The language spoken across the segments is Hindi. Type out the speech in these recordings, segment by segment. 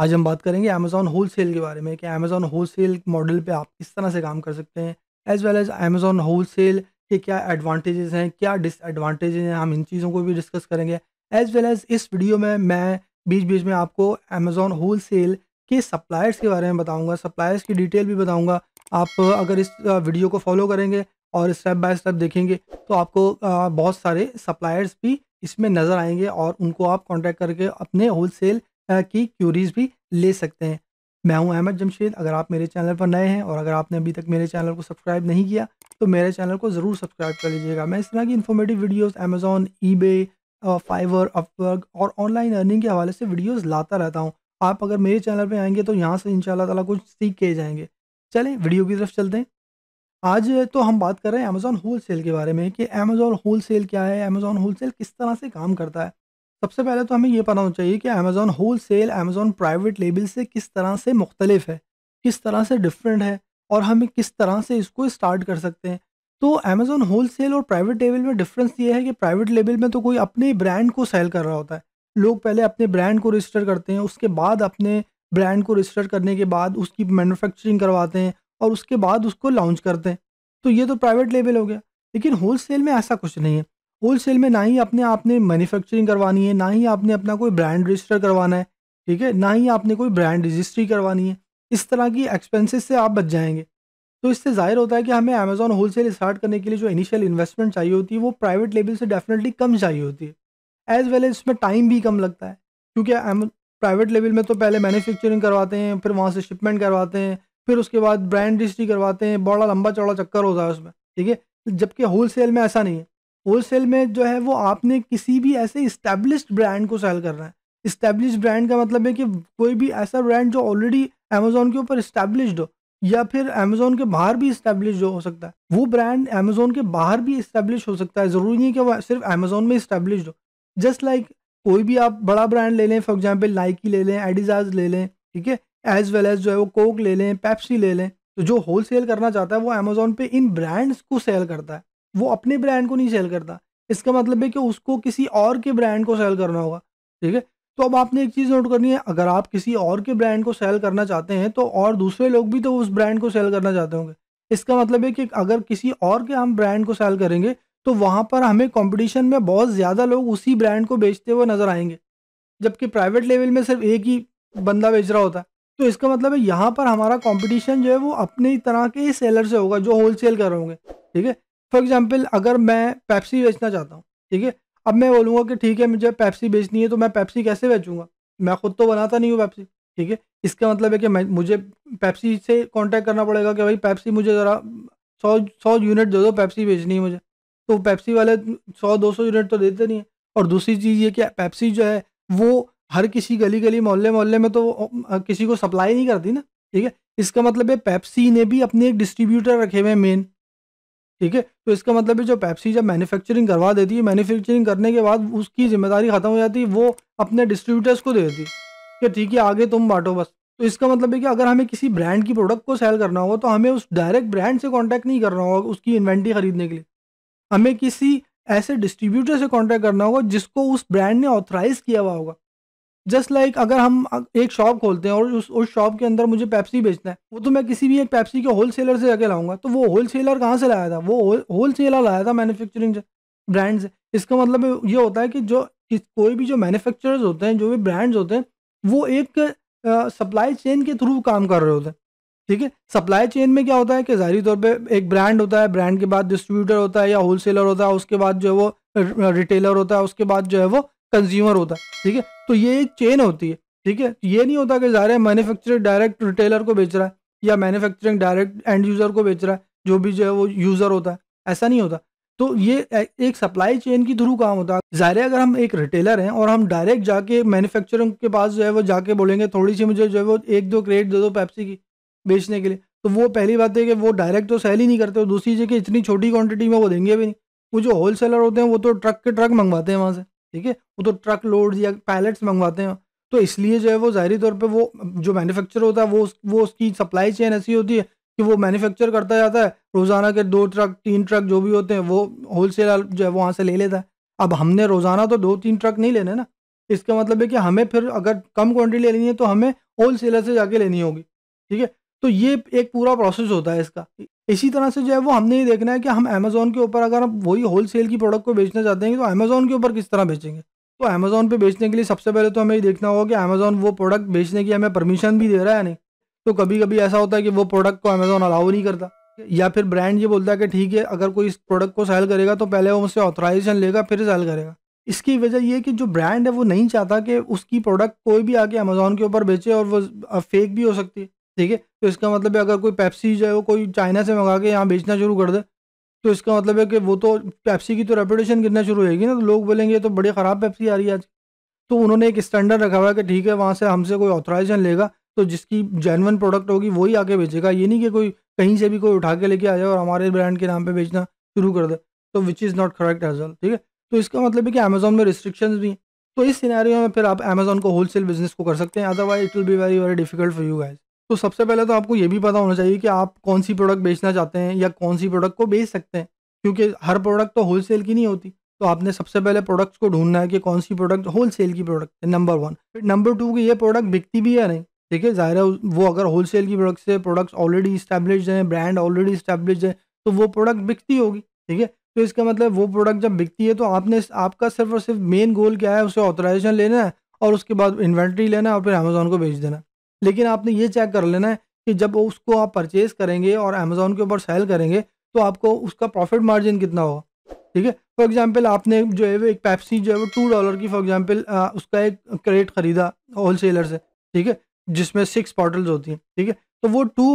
आज हम बात करेंगे अमेजोन होल सेल के बारे में कि अमेज़ॉन सेल मॉडल पर आप किस तरह से काम कर सकते हैं as well as Amazon sale के क्या एडवांटेजेस हैं क्या डिसएडवांटेजेस हैं हम इन चीज़ों को भी डिस्कस करेंगे एज़ वेल एज़ इस वीडियो में मैं बीच बीच में आपको अमेज़ॉन सेल के सप्लायर्स के बारे में बताऊँगा सप्लायर्स की डिटेल भी बताऊँगा आप अगर इस वीडियो को फॉलो करेंगे और स्टेप बाय स्टेप देखेंगे तो आपको बहुत सारे सप्लायर्स भी इसमें नज़र आएंगे और उनको आप कॉन्टैक्ट करके अपने सेल की क्यूरीज भी ले सकते हैं मैं हूं अहमद जमशेद अगर आप मेरे चैनल पर नए हैं और अगर आपने अभी तक मेरे चैनल को सब्सक्राइब नहीं किया तो मेरे चैनल को ज़रूर सब्सक्राइब कर लीजिएगा मैं इस तरह की informative videos Amazon eBay Fiverr Upwork और ऑनलाइन अर्निंग के हवाले से वीडियोस लाता रहता हूं आप अगर मेरे चैनल पर आएंगे तो यहाँ से इन तला कुछ सीख के जाएंगे चलें वीडियो की तरफ चलते हैं आज तो हम बात कर रहे हैं अमेजोन होल सेल के बारे में कि अमेज़ॉन होल सेल क्या है अमेज़ॉन होल सेल किस तरह से काम करता है सबसे पहले तो हमें ये पता होना चाहिए कि Amazon wholesale Amazon private label से किस तरह से मुख्तलिफ है किस तरह से डिफरेंट है और हम किस तरह से इसको स्टार्ट कर सकते हैं तो अमेज़ोन होल सेल और प्राइवेट लेबल में डिफरेंस ये है कि प्राइवेट लेबल में तो कोई अपने ब्रांड को सेल कर रहा होता है लोग पहले अपने ब्रांड को रजिस्टर करते हैं उसके बाद अपने ब्रांड को रजिस्टर करने के बाद उसकी मैन्युफैक्चरिंग करवाते हैं और उसके बाद उसको लॉन्च करते हैं तो ये तो प्राइवेट लेबल हो गया लेकिन होल सेल में ऐसा कुछ नहीं है होलसेल में ना ही अपने आपने मैन्युफैक्चरिंग करवानी है ना ही आपने अपना कोई ब्रांड रजिस्टर करवाना है ठीक है ना ही आपने कोई ब्रांड रजिस्ट्री करवानी है इस तरह की एक्सपेंसेस से आप बच जाएंगे तो इससे जाहिर होता है कि हमें होल होलसेल स्टार्ट करने के लिए जो इनिशियल इन्वेस्टमेंट चाहिए होती है वो प्राइवेट लेवल से डेफिनेटली कम चाहिए होती है एज वेल एज इसमें टाइम भी कम लगता है क्योंकि प्राइवेट लेवल में तो पहले मैन्युफैक्चरिंग करवाते हैं फिर वहाँ से शिपमेंट करवाते हैं फिर उसके बाद ब्रांड रजिस्ट्री करवाते हैं बड़ा लंबा चौड़ा चक्कर होता है उसमें ठीक है जबकि होलसेल में ऐसा नहीं है होलसेल में जो है वो आपने किसी भी ऐसे इस्टेब्लिश ब्रांड को सेल करना है इस्टेब्लिश ब्रांड का मतलब है कि कोई भी ऐसा ब्रांड जो ऑलरेडी अमेजोन के ऊपर इस्टेब्लिश हो या फिर अमेजोन के बाहर भी इस्टेब्लिश हो सकता है वो ब्रांड अमेजोन के बाहर भी इस्टेब्लिश हो सकता है ज़रूरी नहीं कि वह सिर्फ अमेजोन में इस्टेब्लिश हो जस्ट लाइक कोई भी आप बड़ा ब्रांड ले लें फॉर एग्जाम्पल नाइकी ले लें एडिजाज ले लें ठीक है एज वेल एज जो है वो कोक ले लें पैप्सी ले लें तो जो होल सेल करना चाहता है वो अमेजोन पे इन ब्रांड्स को सेल करता है वो अपने ब्रांड को नहीं सेल करता इसका मतलब है कि उसको किसी और के ब्रांड को सेल करना होगा ठीक है तो अब आपने एक चीज़ नोट करनी है अगर आप किसी और के ब्रांड को सेल करना चाहते हैं तो और दूसरे लोग भी तो उस ब्रांड को सेल करना चाहते होंगे इसका मतलब है कि अगर किसी और के हम ब्रांड को सेल करेंगे तो वहाँ पर हमें कॉम्पिटिशन में बहुत ज़्यादा लोग उसी ब्रांड को बेचते हुए नज़र आएंगे जबकि प्राइवेट लेवल में सिर्फ एक ही बंदा बेच रहा होता है तो इसका मतलब है यहाँ पर हमारा कंपटीशन जो है वो अपनी तरह के ही सेलर से होगा जो होलसेल कर रहे होंगे ठीक है फॉर एग्जाम्पल अगर मैं पैप्सी बेचना चाहता हूँ ठीक है अब मैं बोलूँगा कि ठीक है मुझे पैप्सी बेचनी है तो मैं पैप्सी कैसे बेचूँगा मैं खुद तो बनाता नहीं हूँ पैप्सी ठीक है इसका मतलब है कि मैं मुझे पैप्सी से कॉन्टैक्ट करना पड़ेगा कि भाई पैप्सी मुझे ज़रा सौ सौ यूनिट दे दो पैप्सी बेचनी है मुझे तो पैप्सी वाले सौ दो सौ यूनिट तो देते नहीं है और दूसरी चीज़ ये कि पैप्सी जो है वो हर किसी गली गली मोहल्ले मोहल्ले में तो किसी को सप्लाई नहीं करती ना ठीक है इसका मतलब है पैप्सी ने भी अपने एक डिस्ट्रीब्यूटर रखे हुए मेन ठीक है तो इसका मतलब है जो पेप्सी जब मैन्युफैक्चरिंग करवा देती है मैन्युफैक्चरिंग करने के बाद उसकी जिम्मेदारी खत्म हो जाती है वो अपने डिस्ट्रीब्यूटर्स को दे देती है कि ठीक है आगे तुम बांटो बस तो इसका मतलब है कि अगर हमें किसी ब्रांड की प्रोडक्ट को सेल करना होगा तो हमें उस डायरेक्ट ब्रांड से कॉन्टैक्ट नहीं करना होगा उसकी इन्वेंट्री खरीदने के लिए हमें किसी ऐसे डिस्ट्रीब्यूटर से कॉन्टैक्ट करना होगा जिसको उस ब्रांड ने ऑथराइज किया हुआ होगा जस्ट लाइक अगर हम एक शॉप खोलते हैं और उस उस शॉप के अंदर मुझे पेप्सी बेचना है वो तो मैं किसी भी एक पेप्सी के होल सेलर से जाके लाऊंगा तो वो होल सेलर कहाँ से लाया था वो होल सेलर लाया था मैन्युफैक्चरिंग ब्रांड से इसका मतलब ये होता है कि जो कोई भी जो मैन्युफैक्चरर्स होते हैं जो भी ब्रांड्स होते हैं वो एक सप्लाई चेन के थ्रू काम कर रहे होते हैं ठीक है सप्लाई चेन में क्या होता है कि ज़ाहरी तौर पर एक ब्रांड होता है ब्रांड के बाद डिस्ट्रीब्यूटर होता है या होलसेलर होता है उसके बाद जो है वो रिटेलर होता है उसके बाद जो है वो कंज्यूमर होता है ठीक है तो ये एक चेन होती है ठीक है ये नहीं होता कि ज़ाहिर मैन्युफैक्चरर डायरेक्ट रिटेलर को बेच रहा है या मैन्युफैक्चरिंग डायरेक्ट एंड यूज़र को बेच रहा है जो भी जो है वो यूज़र होता है ऐसा नहीं होता तो ये एक सप्लाई चेन के थ्रू काम होता है ज़ाहिर अगर हम एक रिटेलर हैं और हम डायरेक्ट जाके मैन्युफैक्चरिंग के पास जो है वो जाके बोलेंगे थोड़ी सी मुझे जो है वो एक दो क्रेट दे दो पैप्सी की बेचने के लिए तो वो पहली बात है कि वो डायरेक्ट तो सेल ही नहीं करते दूसरी चीज़ कि इतनी छोटी क्वान्टिटी में वो देंगे भी नहीं वो जो होलसेलर होते हैं वो तो ट्रक के ट्रक मंगवाते हैं वहाँ से ठीक है वो तो ट्रक लोड या पैलेट्स मंगवाते हैं तो इसलिए जो है वो ज़ाहरी तौर पे वो जो मैन्युफैक्चर होता है वो वो उसकी सप्लाई चेन ऐसी होती है कि वो मैन्युफैक्चर करता जाता है रोज़ाना के दो ट्रक तीन ट्रक जो भी होते हैं वो होलसेल जो है वो वहाँ से ले लेता है अब हमने रोज़ाना तो दो तीन ट्रक नहीं लेने ना इसका मतलब है कि हमें फिर अगर कम क्वान्टिटी लेनी है तो हमें होल सेलर से जाके लेनी होगी ठीक है तो ये एक पूरा प्रोसेस होता है इसका इसी तरह से जो है वो हमने ये देखना है कि हम अमेज़ोन के ऊपर अगर हम वही होल सेल की प्रोडक्ट को बेचना चाहते हैं तो अमेज़ोन के ऊपर किस तरह बेचेंगे तो अमेज़ोन पे बेचने के लिए सबसे पहले तो हमें ये देखना होगा कि अमेज़ोन वो प्रोडक्ट बेचने की हमें परमिशन भी दे रहा है नहीं तो कभी कभी ऐसा होता है कि वो प्रोडक्ट को अमेज़ोन अलाउ नहीं करता या फिर ब्रांड ये बोलता है कि ठीक है अगर कोई इस प्रोडक्ट को सेल करेगा तो पहले वो उससे ऑथराइजेशन लेगा फिर सेल करेगा इसकी वजह यह कि जो ब्रांड है वो नहीं चाहता कि उसकी प्रोडक्ट कोई भी आके अमेज़ोन के ऊपर बेचे और वो फेक भी हो सकती है ठीक है तो इसका मतलब है अगर कोई पेप्सी जो है वो कोई चाइना से मंगा के यहाँ बेचना शुरू कर दे तो इसका मतलब है कि वो तो पेप्सी की तो रेपूटेशन गिरना शुरू होगी ना तो लोग बोलेंगे तो बड़ी ख़राब पेप्सी आ रही है आज तो उन्होंने एक स्टैंडर्ड रखा हुआ है कि ठीक है वहाँ से हमसे कोई ऑथोराइजेशन लेगा तो जिसकी जेनवन प्रोडक्ट होगी वही आके बेचेगा ये नहीं कि कोई कहीं से भी कोई उठा के लेके आ जाए और हमारे ब्रांड के नाम पर बेचना शुरू कर दे तो विच इज़ नॉट करेक्ट एजल ठीक है तो इसका मतलब है कि अमेजोन में रिस्ट्रिक्शन भी हैं तो इस सिनारियों में फिर आप अमेजोन को होलसेल बिजनेस को कर सकते हैं otherwise it will be very very difficult for you guys तो सबसे पहले तो आपको ये भी पता होना चाहिए कि आप कौन सी प्रोडक्ट बेचना चाहते हैं या कौन सी प्रोडक्ट को बेच सकते हैं क्योंकि हर प्रोडक्ट तो होलसेल की नहीं होती तो आपने सबसे पहले प्रोडक्ट्स को ढूंढना है कि कौन सी प्रोडक्ट होल सेल की प्रोडक्ट है नंबर वन फिर नंबर टू की ये प्रोडक्ट बिकती भी है नहीं ठीक है ज़ाहिर है वो अगर होल सेल की प्रोडक्ट से प्रोडक्ट्स ऑलरेडी इस्टेब्लिश हैं ब्रांड ऑलरेडी इस्टेब्लिश है तो वो प्रोडक्ट बिकती होगी ठीक है तो इसका मतलब वो प्रोडक्ट जब बिकती है तो आपने आपका सिर्फ और सिर्फ मेन गोल क्या है उसे ऑथराइजेशन लेना है और उसके बाद इन्वेंट्री लेना है और फिर अमेजोन को बेच देना लेकिन आपने ये चेक कर लेना है कि जब उसको आप परचेज़ करेंगे और अमेज़ोन के ऊपर सेल करेंगे तो आपको उसका प्रॉफिट मार्जिन कितना होगा ठीक है फॉर एग्जांपल आपने जो है वो एक पैप्सी जो है वो टू डॉलर की फॉर एग्जांपल उसका एक क्रेट ख़रीदा होल सेलर से ठीक है जिसमें सिक्स बॉटल्स होती हैं ठीक है तो वो टू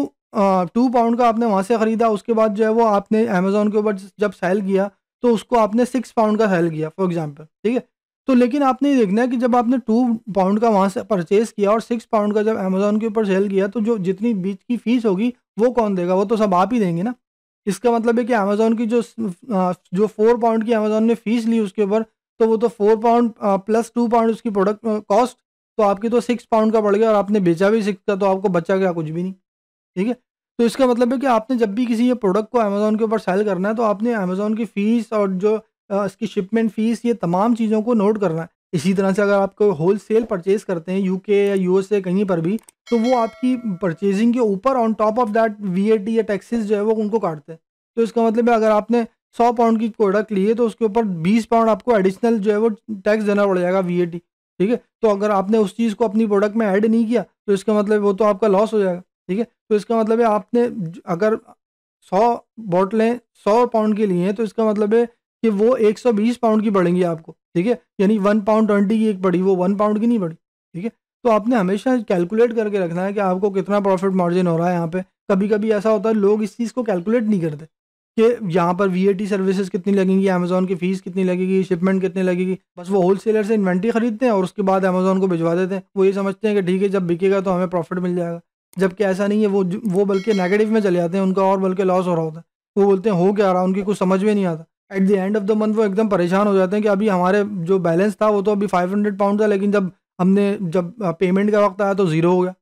टू पाउंड का आपने वहाँ से ख़रीदा उसके बाद जो है वो आपने अमेज़ोन के ऊपर जब सेल किया तो उसको आपने सिक्स पाउंड का सेल किया फॉर एग्जाम्पल ठीक है तो लेकिन आपने देखना है कि जब आपने टू पाउंड का वहाँ से परचेज किया और सिक्स पाउंड का जब अमेजोन के ऊपर सेल किया तो जो जितनी बीच की फीस होगी वो कौन देगा वो तो सब आप ही देंगे ना इसका मतलब है कि अमेजोन की जो जो फोर पाउंड की अमेजोन ने फीस ली उसके ऊपर तो वो तो four pound plus two pound उसकी प्रोडक्ट कॉस्ट तो आपकी तो सिक्स पाउंड का पड़ गया और आपने बेचा भी सिक्स का तो आपको बचा गया कुछ भी नहीं ठीक है तो इसका मतलब है कि आपने जब भी किसी ये प्रोडक्ट को अमेजोन के ऊपर सेल करना है तो आपने अमेजोन की फ़ीस और जो इसकी शिपमेंट फ़ीस ये तमाम चीज़ों को नोट करना है इसी तरह से अगर आप कोई होल सेल परचेज करते हैं यूके या यूएसए कहीं पर भी तो वो आपकी परचेजिंग के ऊपर ऑन टॉप ऑफ दैट वी या टैक्सेस जो है वो उनको काटते हैं तो इसका मतलब है अगर आपने सौ पाउंड की प्रोडक्ट ली है तो उसके ऊपर बीस पाउंड आपको एडिशनल जो है वो टैक्स देना पड़ जाएगा वी ठीक है तो अगर आपने उस चीज़ को अपनी प्रोडक्ट में ऐड नहीं किया तो इसका मतलब वो तो आपका लॉस हो जाएगा ठीक है तो इसका मतलब है आपने अगर सौ बॉटलें सौ पाउंड के लिए हैं तो इसका मतलब है कि वो 120 पाउंड की पड़ेंगी आपको ठीक है यानी वन पाउंड ट्वेंटी की एक पड़ी वो वन पाउंड की नहीं पड़ी ठीक है तो आपने हमेशा कैलकुलेट करके रखना है कि आपको कितना प्रॉफिट मार्जिन हो रहा है यहाँ पे कभी कभी ऐसा होता है लोग इस चीज़ को कैलकुलेट नहीं करते कि यहाँ पर वी सर्विसेज कितनी लगेंगी अमेजोन की फ़ीस कितनी लगेगी शिपमेंट कितनी लगेगी बस वो होल सेलर से इन्वेंट्री खरीदते हैं और उसके बाद अमेजोन को भिजवा देते हैं वो ये समझते हैं कि ठीक है जब बिकेगा तो हमें प्रॉफिट मिल जाएगा जबकि ऐसा नहीं है वो वो बल्कि नेगेटिव में चले जाते हैं उनका और बल्कि लॉस हो रहा होता है वो बोलते हैं हो क्या रहा उनकी कुछ समझ में नहीं आता at the end of the month वो एकदम परेशान हो जाते हैं कि अभी हमारे जो बैलेंस था वो तो अभी फाइव हंड्रेड पाउंड था लेकिन जब हमने जब पेमेंट का वक्त आया तो ज़ीरो हो गया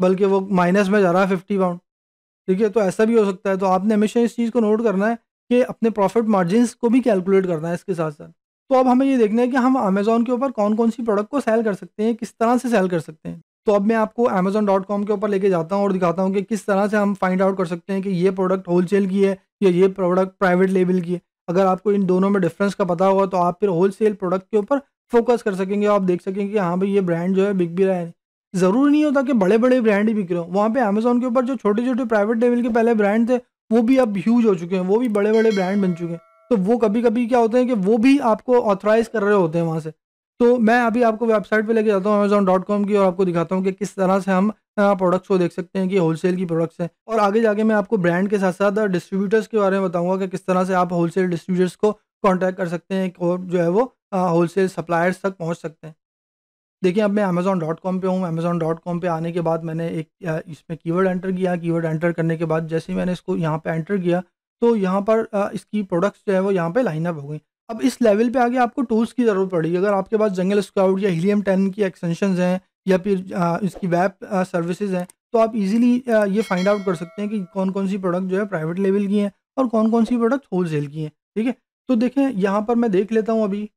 बल्कि वो माइनस में जा रहा है फिफ्टी पाउंड ठीक है तो ऐसा भी हो सकता है तो आपने हमेशा इस चीज़ को नोट करना है कि अपने प्रॉफिट मार्जिनस को भी कैलकुलेट करना है इसके साथ साथ तो अब हमें ये देखना है कि हम अमेज़ोन के ऊपर कौन कौन सी प्रोडक्ट को सेल कर सकते हैं किस तरह से सेल कर सकते हैं तो अब मैं आपको अमेजोन डॉट कॉम के ऊपर लेके जाता हूँ और दिखाता हूँ कि किस तरह से हम फाइंड आउट कर सकते हैं कि ये प्रोडक्ट होलसेल की है या ये प्रोडक्ट प्राइवेट लेवल की है अगर आपको इन दोनों में डिफरेंस का पता होगा तो आप फिर होलसेल प्रोडक्ट के ऊपर फोकस कर सकेंगे आप देख सकेंगे कि हाँ भाई ये ब्रांड जो है बिक भी रहा है ज़रूरी नहीं होता कि बड़े बड़े ब्रांड ही बिक रहे हो वहाँ पे अमेजोन के ऊपर जो छोटे छोटे प्राइवेट लेवल के पहले ब्रांड थे वो भी अब ह्यूज हो चुके हैं वो भी बड़े बड़े ब्रांड बन चुके हैं तो वो कभी कभी क्या होते हैं कि वो भी आपको ऑथराइज कर रहे होते हैं वहाँ से तो मैं अभी आपको वेबसाइट पर लेके जाता हूँ अमेजोन डॉट कॉम की और आपको दिखाता हूँ कि किस तरह से हम प्रोडक्ट्स को देख सकते हैं कि होलसेल की प्रोडक्ट्स हैं और आगे जाके मैं आपको ब्रांड के साथ साथ डिस्ट्रीब्यूटर्स के बारे में बताऊंगा कि किस तरह से आप होलसेल डिस्ट्रीब्यूटर्स को कॉन्टैक्ट कर सकते हैं और जो है वो होलसेल सप्लायर्स तक पहुँच सकते हैं देखिए अब मैं अमेज़ोन डॉट कॉम पर हूँ अमेज़ोन डॉट कॉम पर आने के बाद मैंने एक इसमें कीवर्ड एंटर किया कीवर्ड एंटर करने के बाद जैसे ही मैंने इसको यहाँ पर एंटर किया तो यहाँ पर इसकी प्रोडक्ट्स जो है वो यहाँ पर लाइनअप हो गई अब इस लेवल पे आगे आपको टूल्स की ज़रूरत पड़ेगी अगर आपके पास जंगल स्काउट या हीलियम टेन की एक्सटेंशन हैं या फिर इसकी वेब सर्विसेज हैं तो आप इजीली ये फाइंड आउट कर सकते हैं कि कौन कौन सी प्रोडक्ट जो है प्राइवेट लेवल की हैं और कौन कौन सी प्रोडक्ट होल सेल की हैं ठीक है तो देखें यहाँ पर मैं देख लेता हूँ अभी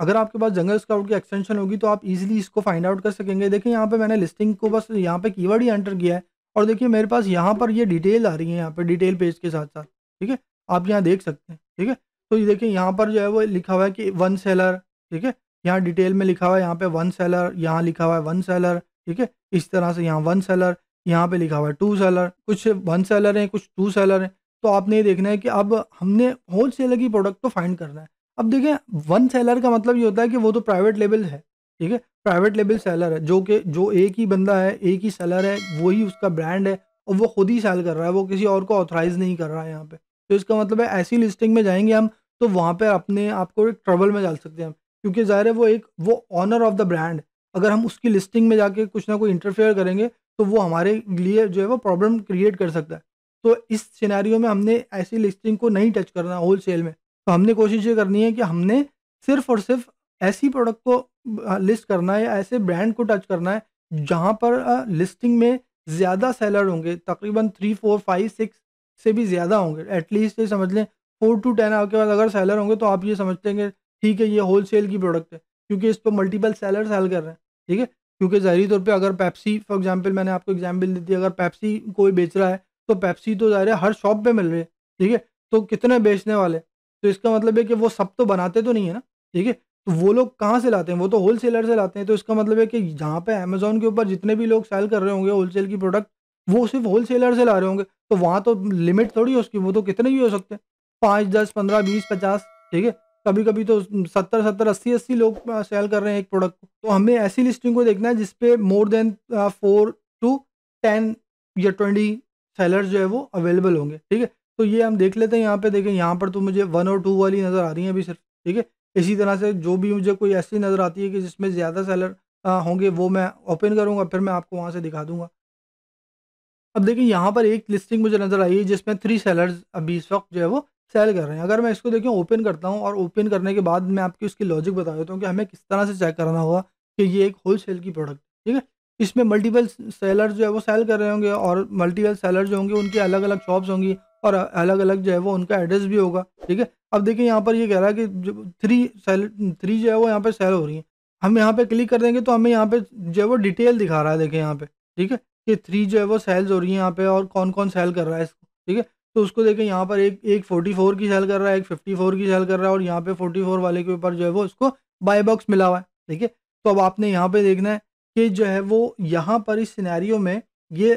अगर आपके पास जंगल स्काउट की एक्सटेंशन होगी तो आप इजीली इसको फाइंड आउट कर सकेंगे देखिए यहाँ पर मैंने लिस्टिंग को बस यहाँ पर की ही एंटर किया है और देखिए मेरे पास यहाँ पर ये डिटेल आ रही है यहाँ पर डिटेल पेज के साथ साथ ठीक है आप यहाँ देख सकते हैं ठीक है तो ये देखिए यहाँ पर जो है वो लिखा हुआ है कि वन सेलर ठीक है यहाँ डिटेल में लिखा हुआ है यहाँ पे वन सेलर यहाँ लिखा हुआ है वन सेलर ठीक है इस तरह से यहाँ वन सेलर यहाँ पे लिखा हुआ है टू सेलर कुछ वन सेलर हैं कुछ टू सेलर हैं तो आपने ये देखना है कि अब हमने होल सेलर की प्रोडक्ट को फाइंड करना है अब देखें वन सेलर का मतलब ये होता है कि वो तो प्राइवेट लेबल है ठीक है प्राइवेट लेबल सेलर है जो कि जो एक ही बंदा है एक ही सेलर है वही उसका ब्रांड है और वो खुद ही सेल कर रहा है वो किसी और को ऑथराइज नहीं कर रहा है यहाँ पे तो इसका मतलब है ऐसी लिस्टिंग में जाएंगे हम तो वहाँ पर अपने आपको एक ट्रबल में डाल सकते हैं क्योंकि ज़ाहिर है वो एक वो ऑनर ऑफ द ब्रांड अगर हम उसकी लिस्टिंग में जाके कुछ ना कोई इंटरफेयर करेंगे तो वो हमारे लिए जो है वो प्रॉब्लम क्रिएट कर सकता है तो इस सिनेरियो में हमने ऐसी लिस्टिंग को नहीं टच करना होल सेल में तो हमने कोशिश ये करनी है कि हमने सिर्फ और सिर्फ ऐसी प्रोडक्ट को लिस्ट करना है या ऐसे ब्रांड को टच करना है जहाँ पर लिस्टिंग में ज़्यादा सेलर होंगे तकरीबन थ्री फोर फाइव सिक्स से भी ज़्यादा होंगे एटलीस्ट ये समझ लें फोर टू टेन आपके पास अगर सेलर होंगे तो आप ये हैं कि ठीक है ये होल सेल की प्रोडक्ट है क्योंकि इस पर मल्टीपल सेलर सेल कर रहे हैं ठीक है क्योंकि ज़ाहरी तौर पे अगर पैप्सी फॉर एग्जांपल मैंने आपको एग्जांपल दी थी अगर पैप्सी कोई बेच रहा है तो पैप्सी तो ज़ाहिर हर शॉप पे मिल रही है ठीक है तो कितने बेचने वाले तो इसका मतलब है कि वो सब तो बनाते तो नहीं है ना ठीक है तो वो लोग कहाँ से लाते हैं वो तो होल सेलर से लाते हैं तो इसका मतलब है कि जहाँ पे अमेजोन के ऊपर जितने भी लोग सेल कर रहे होंगे सेल की प्रोडक्ट वो सिर्फ होल सेलर से ला रहे होंगे तो वहाँ तो लिमिट थोड़ी है उसकी वो तो कितने भी हो सकते हैं पाँच दस पंद्रह बीस पचास ठीक है कभी कभी तो सत्तर सत्तर अस्सी अस्सी लोग सेल कर रहे हैं एक प्रोडक्ट को तो हमें ऐसी लिस्टिंग को देखना है जिसपे more than four two ten या ट्वेंटी सेलर जो है वो अवेलेबल होंगे ठीक है तो ये हम देख लेते हैं यहाँ पे देखें यहाँ पर तो मुझे वन और टू वाली नज़र आ रही है अभी सिर्फ ठीक है इसी तरह से जो भी मुझे कोई ऐसी नज़र आती है कि जिसमें ज़्यादा सेलर uh, होंगे वो मैं ओपन करूँगा फिर मैं आपको वहाँ से दिखा दूँगा अब देखिए यहाँ पर एक लिस्टिंग मुझे नज़र आई है जिसमें थ्री सेलर्स अभी इस वक्त जो है वो सेल कर रहे हैं अगर मैं इसको देखिए ओपन करता हूँ और ओपन करने के बाद मैं आपकी उसकी लॉजिक बता देता हूँ कि हमें किस तरह से चेक करना होगा कि ये एक होल सेल की प्रोडक्ट ठीक है इसमें मल्टीपल सेलर जो है वो सेल कर रहे होंगे और मल्टीपल सेलर जो होंगे उनकी अलग अलग शॉप्स होंगी और अलग अलग जो है वो उनका एड्रेस भी होगा ठीक है अब देखिए यहाँ पर ये कह रहा है कि जो थ्री सेल थ्री जो है वो यहाँ पर सेल हो रही है हम यहाँ पे क्लिक कर देंगे तो हमें यहाँ पे जो है वो डिटेल दिखा रहा है देखिए यहाँ पे ठीक है कि थ्री जो है वो सेल्स हो रही है यहाँ पे और कौन कौन सेल कर रहा है इसको ठीक है तो उसको देखें यहाँ पर एक एक फोर्टी फोर की सेल कर रहा है एक फिफ्टी फोर की सेल कर रहा है और यहाँ पे फोर्टी फोर वाले के ऊपर जो है वो उसको बाय बॉक्स मिला हुआ है ठीक है तो अब आपने यहाँ पे देखना है कि जो है वो यहाँ पर इस सिनेरियो में ये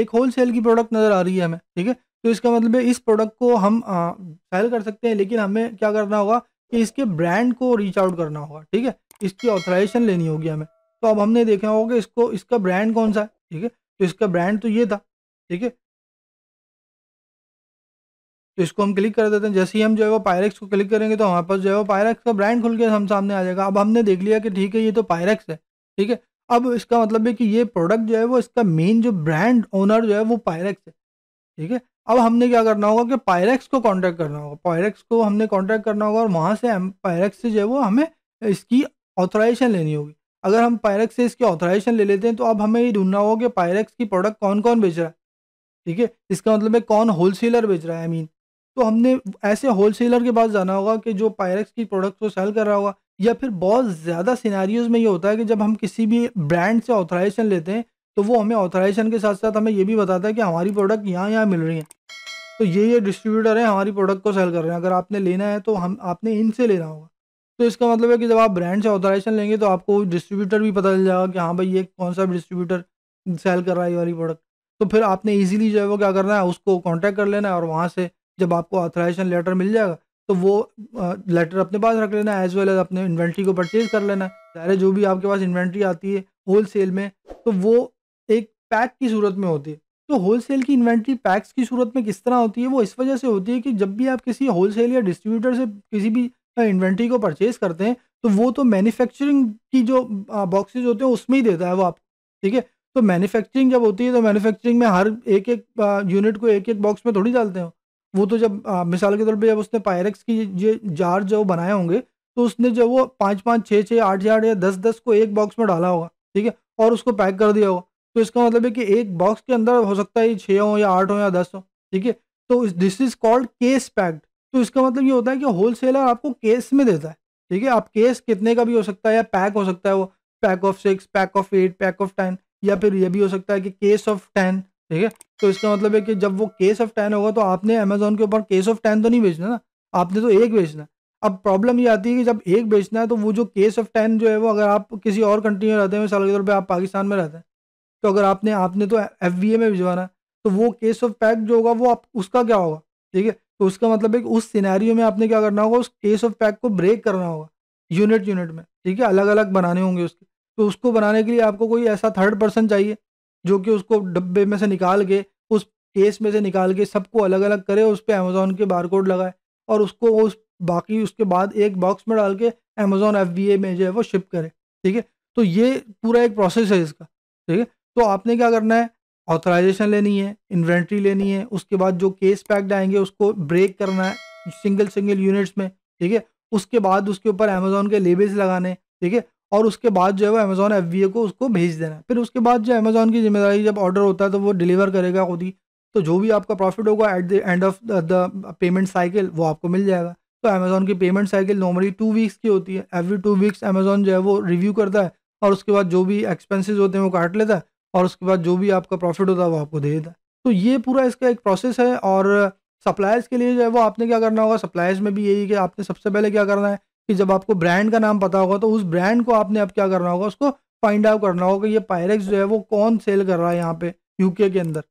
एक होल सेल की प्रोडक्ट नज़र आ रही है हमें ठीक है तो इसका मतलब है इस प्रोडक्ट को हम सेल कर सकते हैं लेकिन हमें क्या करना होगा कि इसके ब्रांड को रीच आउट करना होगा ठीक है इसकी ऑथराइजेशन लेनी होगी हमें तो अब हमने देखा होगा कि इसको इसका ब्रांड कौन सा है ठीक है तो इसका ब्रांड तो ये था ठीक है तो इसको हम क्लिक कर देते हैं जैसे ही हम जो है वो पायरेक्स को क्लिक करेंगे तो हमारे पास जो है वो पायरेक्स का ब्रांड खुल के हम सामने आ जाएगा अब हमने देख लिया कि ठीक है ये तो पायरेक्स है ठीक है अब इसका मतलब है कि ये प्रोडक्ट जो है वो इसका मेन जो ब्रांड ओनर जो है वो पायरेक्स है ठीक है अब हमने क्या करना होगा कि पायरेक्स को कॉन्टैक्ट करना होगा पायरेक्स को हमने कॉन्टैक्ट करना होगा और वहाँ से पायरेक्स से जो है वो हमें इसकी ऑथोराइजेशन लेनी होगी अगर हम पायरेक्स से इसकी ऑथोराइजेशन ले लेते हैं तो अब हमें ये ढूंढना होगा कि पायरेक्स की प्रोडक्ट कौन कौन बेच रहा है ठीक है इसका मतलब है कौन होलसेलर बेच रहा है आई मीन तो हमने ऐसे होलसेलर के पास जाना होगा कि जो पायरेक्स की प्रोडक्ट को सेल कर रहा होगा या फिर बहुत ज़्यादा सीनारीज़ में ये होता है कि जब हम किसी भी ब्रांड से ऑथराइजेशन लेते हैं तो वो हमें ऑथराइजेशन के साथ साथ हमें ये भी बताता है कि हमारी प्रोडक्ट यहाँ यहाँ मिल रही है तो ये ये डिस्ट्रीब्यूटर है हमारी प्रोडक्ट को सेल कर रहे हैं अगर आपने लेना है तो हम आपने इनसे लेना होगा तो इसका मतलब है कि जब आप ब्रांड से ऑथराइजेशन लेंगे तो आपको डिस्ट्रीब्यूटर भी पता चल जाएगा कि हाँ भाई ये कौन सा डिस्ट्रीब्यूटर सेल कर रहा है ये वाली प्रोडक्ट तो फिर आपने ईजिली जो है वो क्या करना है उसको कॉन्टैक्ट कर लेना है और वहाँ से जब आपको ऑथराइजेशन लेटर मिल जाएगा तो वो लेटर अपने पास रख लेना एज वेल एज अपने इन्वेंट्री को परचेज कर लेना ज़ाहिर जो भी आपके पास इन्वेंट्री आती है होल सेल में तो वो एक पैक की सूरत में होती है तो होल सेल की इन्वेंट्री पैक्स की सूरत में किस तरह होती है वो इस वजह से होती है कि जब भी आप किसी होल सेल या डिस्ट्रीब्यूटर से किसी भी इन्वेंट्री को परचेज करते हैं तो वो तो मैन्युफैक्चरिंग की जो बॉक्सेज होते हैं उसमें ही देता है वो आप ठीक है तो मैन्युफैक्चरिंग जब होती है तो मैन्युफैक्चरिंग में हर एक एक यूनिट को एक एक बॉक्स में थोड़ी डालते हैं वो तो जब आ, हाँ, मिसाल के तौर पे जब उसने पायरेक्स की ये जार जो बनाए होंगे तो उसने जब वो पाँच पाँच छः छः आठ आठ या दस दस को एक बॉक्स में डाला होगा ठीक है और उसको पैक कर दिया होगा तो इसका मतलब है कि एक बॉक्स के अंदर हो सकता है छः हो या आठ हो या दस हो ठीक है तो this is called case packed तो इसका मतलब ये होता है कि होल सेलर आपको केस में देता है ठीक है आप केस कितने का भी हो सकता है या पैक हो सकता है वो pack of six pack of eight pack of ten या फिर ये भी हो सकता है कि केस ऑफ टेन ठीक है तो इसका मतलब है कि जब वो केस ऑफ टेन होगा तो आपने अमेजोन के ऊपर केस ऑफ टेन तो नहीं बेचना ना आपने तो एक बेचना है अब प्रॉब्लम ये आती है कि जब एक बेचना है तो वो जो केस ऑफ टेन जो है वो अगर आप किसी और कंट्री में रहते हैं मिसाल के तौर पर आप पाकिस्तान में रहते हैं तो अगर आपने आपने तो एफ में भिजवाना है तो वो केस ऑफ पैक जो होगा वो आप उसका क्या होगा ठीक है तो उसका मतलब है कि उस सिनेरियो में आपने क्या करना होगा उस केस ऑफ पैक को ब्रेक करना होगा यूनिट यूनिट में ठीक है अलग अलग बनाने होंगे उसके तो उसको बनाने के लिए आपको कोई ऐसा थर्ड पर्सन चाहिए जो कि उसको डब्बे में से निकाल के उस केस में से निकाल के सबको अलग अलग करे उस पर अमेज़ोन के बार कोड लगाए और उसको उस बाकी उसके बाद एक बॉक्स में डाल के अमेज़ोन एफ में जो है वो शिप करे ठीक है तो ये पूरा एक प्रोसेस है इसका ठीक है तो आपने क्या करना है ऑथराइजेशन लेनी है इन्वेंट्री लेनी है उसके बाद जो केस पैक्ड आएंगे उसको ब्रेक करना है सिंगल सिंगल यूनिट्स में ठीक है उसके बाद उसके ऊपर अमेजोन के लेबल्स लगाने ठीक है और उसके बाद जो है वो अमेज़ॉन एफ को उसको भेज देना फिर उसके बाद जो अमेज़ॉन की जिम्मेदारी जब ऑर्डर होता है तो वो डिलीवर करेगा खुद ही तो जो भी आपका प्रॉफिट होगा at the end of the payment cycle वो आपको मिल जाएगा तो अमेज़ॉन की payment cycle normally two weeks की होती है एवरी टू वीक्स अमेज़ॉन जो है वो रिव्यू करता है और उसके बाद जो भी एक्सपेंसेस होते हैं वो काट लेता है और उसके बाद जो भी आपका प्रॉफिट होता है वो आपको दे देता है तो ये पूरा इसका एक प्रोसेस है और सप्लायर्स के लिए जो है वो आपने क्या करना होगा सप्लायर्स में भी यही कि आपने सबसे पहले क्या करना है कि जब आपको ब्रांड का नाम पता होगा तो उस ब्रांड को आपने अब क्या करना होगा उसको फाइंड आउट करना होगा कि ये पायरेक्स जो है वो कौन सेल कर रहा है यहाँ पे यूके के अंदर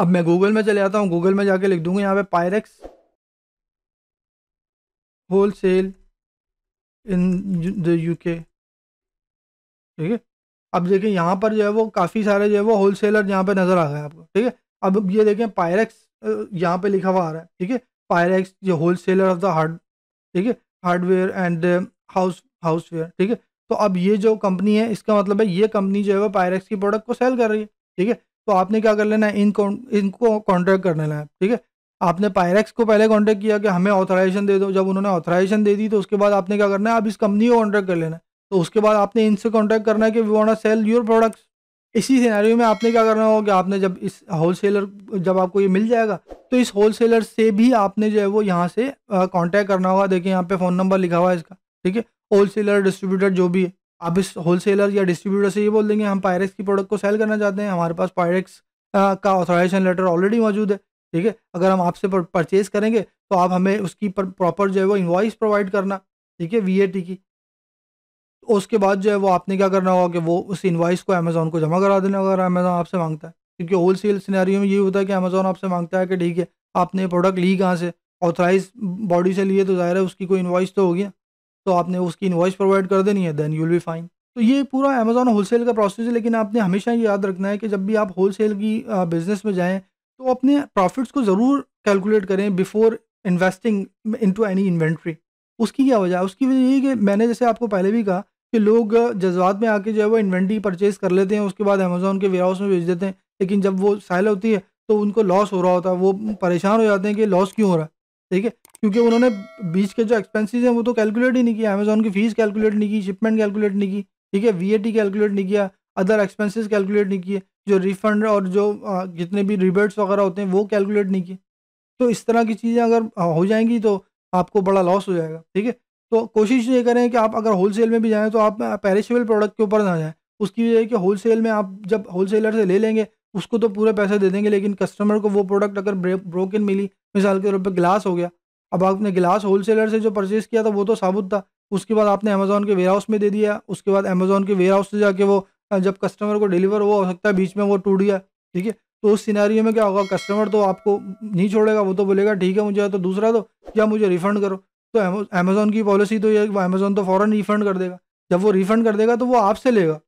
अब मैं गूगल में चले आता हूँ गूगल में जाके लिख दूंगा यहाँ पे Pyrex wholesale in the UK ठीक है अब देखें यहाँ पर जो है वो काफ़ी सारे जो है वो होल सेलर यहाँ पर नज़र आ गए आपको ठीक है अब ये देखें पायरेक्स यहाँ पे लिखा हुआ आ रहा है ठीक है पायरेक्स जो wholesaler of the hard ठीक है hardware and house uh, houseware ठीक है तो अब ये जो कंपनी है इसका मतलब है ये कंपनी जो है वो पायरेक्स की प्रोडक्ट को सेल कर रही है ठीक है तो आपने क्या कर लेना है इन इनको कॉन्ट्रैक्ट कर लेना है ठीक है आपने पायरेक्स को पहले कॉन्ट्रैक्ट किया कि हमें ऑथराइजेशन दे दो जब उन्होंने ऑथराइजेशन दे दी तो उसके बाद आपने क्या करना है आप इस कंपनी को कॉन्ट्रैक्ट कर लेना है तो उसके बाद आपने इनसे कॉन्ट्रैक्ट करना है कि we want sale your products इसी सिनेरियो में आपने क्या करना होगा आपने जब इस होलसेलर जब आपको ये मिल जाएगा तो इस होलसेलर से भी आपने जो है वो यहाँ से कांटेक्ट करना होगा देखिए यहाँ पे फ़ोन नंबर लिखा हुआ है इसका ठीक है होलसेलर डिस्ट्रीब्यूटर जो भी है आप इस होलसेलर या डिस्ट्रीब्यूटर से ये बोल देंगे हम पायरेक्स की प्रोडक्ट को सेल करना चाहते हैं हमारे पास पायरेक्स का ऑथोराइजेशन लेटर ऑलरेडी मौजूद है ठीक है अगर हम आपसे परचेज करेंगे तो आप हमें उसकी प्रॉपर जो है वो इन्वाइस प्रोवाइड करना ठीक है वी की उसके बाद जो है वो आपने क्या करना होगा कि वो उस इन्वाइस को अमेज़ोन को जमा करा देना होगा अगर अमेज़ोन आपसे मांगता है क्योंकि होल सेल सिनारी में ये होता है कि अमेज़ोन आपसे मांगता है कि ठीक है आपने प्रोडक्ट ली कहाँ से ऑथराइज बॉडी से लिए तो ज़ाहिर है उसकी कोई इन्वाइस तो होगी तो आपने उसकी इन्वाइस प्रोवाइड कर देनी है then you will be fine तो ये पूरा अमेज़ोन होलसेल का प्रोसेस है लेकिन आपने हमेशा ये याद रखना है कि जब भी आप होलसेल की बिज़नेस में जाएँ तो अपने प्रॉफिट्स को ज़रूर कैलकुलेट करें before investing into any inventory उसकी क्या वजह उसकी वजह यही कि मैंने जैसे आपको पहले भी कहा कि लोग जज्बात में आके जो है वो इन्वेंट्री परचेज कर लेते हैं उसके बाद अमेजोन के वेयर हाउस में भेज देते हैं लेकिन जब वो साइल होती है तो उनको लॉस हो रहा होता है वो परेशान हो जाते हैं कि लॉस क्यों हो रहा है ठीक है क्योंकि उन्होंने बीच के जो एक्सपेंसिज हैं वो तो कैलकुलेट ही नहीं किया अमेजोन की फीस कैलकुलेट नहीं की शिपमेंट कैलकुलेट नहीं की ठीक है वी कैलकुलेट नहीं किया अदर एक्सपेंसिज कैलकुलेट नहीं किए जो रिफंड और जो जितने भी रिबेट्स वगैरह होते हैं वो कैलकुलेट नहीं किए तो इस तरह की चीज़ें अगर हो जाएंगी तो आपको बड़ा लॉस हो जाएगा ठीक है तो कोशिश ये करें कि आप अगर होलसेल में भी जाएँ तो आप पेरिशेबल प्रोडक्ट के ऊपर ना जाएँ उसकी वजह कि होलसेल में आप जब होलसेलर से ले लेंगे उसको तो पूरे पैसे दे देंगे लेकिन कस्टमर को वो प्रोडक्ट अगर ब्रोकन मिली मिसाल के तौर पर ग्लास हो गया अब आपने गिलास होलसेलर से जो परचेज़ किया था वो तो साबुत था उसके बाद आपने अमेज़ोन के वेयर हाउस में दे दिया उसके बाद अमेज़ोन के वेयर हाउस से जाके वो जब कस्टमर को डिलीवर हुआ हो सकता है बीच में वो टूट गया ठीक है तो उस सिनारियों में क्या होगा कस्टमर तो आपको नहीं छोड़ेगा वो तो बोलेगा ठीक है मुझे तो दूसरा दो या मुझे रिफंड करो तो अमेज़ोन की पॉलिसी तो ये अमेज़ोन तो फ़ौरन रिफंड कर देगा जब वो रिफंड कर देगा तो वो आपसे लेगा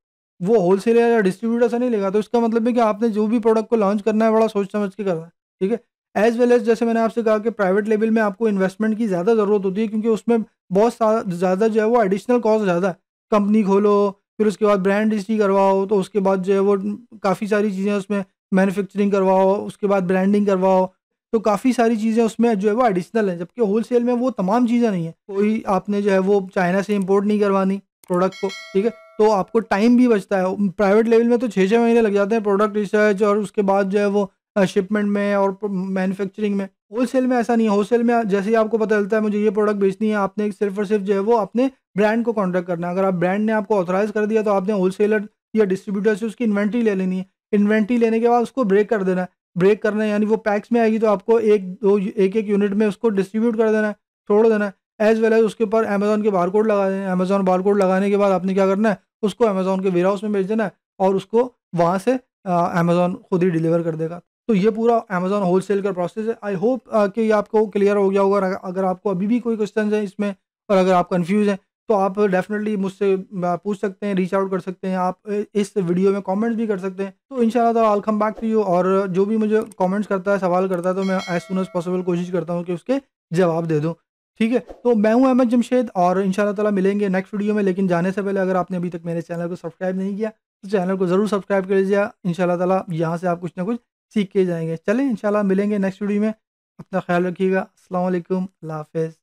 वो होल सेलर या डिस्ट्रीब्यूटर से नहीं लेगा तो इसका मतलब है कि आपने जो भी प्रोडक्ट को लॉन्च करना है बड़ा सोच समझ के करना है ठीक है एज वेल एज जैसे मैंने आपसे कहा कि प्राइवेट लेवल में आपको इन्वेस्टमेंट की ज़्यादा ज़रूरत होती है क्योंकि उसमें बहुत ज़्यादा जो है वो एडिशनल कॉस्ट ज़्यादा है कंपनी खोलो फिर उसके बाद ब्रांड रजिस्ट्री करवाओ तो उसके बाद जो है वो काफ़ी सारी चीज़ें उसमें मैन्युफैक्चरिंग करवाओ उसके बाद ब्रांडिंग करवाओ तो काफ़ी सारी चीज़ें उसमें जो है वो एडिशनल हैं जबकि होलसेल में वो तमाम चीज़ें नहीं है कोई आपने जो है वो चाइना से इम्पोर्ट नहीं करवानी प्रोडक्ट को ठीक है तो आपको टाइम भी बचता है प्राइवेट लेवल में तो छः छः महीने लग जाते हैं प्रोडक्ट रिसर्च और उसके बाद जो है वो शिपमेंट में और मैन्युफैक्चरिंग में होलसेल में ऐसा नहीं है होलसेल में जैसे ही आपको पता चलता है मुझे ये प्रोडक्ट बेचनी है आपने सिर्फ और सिर्फ जो है वो अपने ब्रांड को कॉन्टैक्ट करना है अगर आप ब्रांड ने आपको ऑथराइज कर दिया तो आपने होलसेलर या डिस्ट्रीब्यूटर से उसकी इन्वेंट्री ले लेनी है इन्वेंट्री लेने के बाद उसको ब्रेक कर देना है ब्रेक करना है यानी वो पैक्स में आएगी तो आपको एक दो एक एक यूनिट में उसको डिस्ट्रीब्यूट कर देना है छोड़ देना है एज वेल एज उसके ऊपर अमेजोन के बार कोड लगा देना है अमेजोन बार कोड लगाने के बाद आपने क्या करना है उसको अमेजोन के वेयर हाउस में भेज देना है और उसको वहाँ से अमेजोन खुद ही डिलीवर कर देगा तो ये पूरा अमेजोन सेल का प्रोसेस है आई होप कि ये आपको क्लियर हो गया होगा अगर आपको अभी भी कोई क्वेश्चन है इसमें और अगर आप कन्फ्यूज़ हैं तो आप डेफिनेटली मुझसे पूछ सकते हैं रीच आउट कर सकते हैं आप इस वीडियो में कमेंट्स भी कर सकते हैं तो इंशाल्लाह शाला all come back to you और जो भी मुझे कमेंट्स करता है सवाल करता है तो मैं एज सुन एज पॉसिबल कोशिश करता हूँ कि उसके जवाब दे दूँ ठीक है तो मैं हूँ अहमद जमशेद और इन ताला मिलेंगे नेक्स्ट वीडियो में लेकिन जाने से पहले अगर आपने अभी तक मेरे चैनल को सब्सक्राइब नहीं किया तो चैनल को ज़रूर सब्सक्राइब कर लीजिए इन ताला यहाँ से आप कुछ ना कुछ सीख के जाएंगे चलें इन मिलेंगे नेक्स्ट वीडियो में अपना ख्याल रखिएगा असल अल्लाह हाफिज़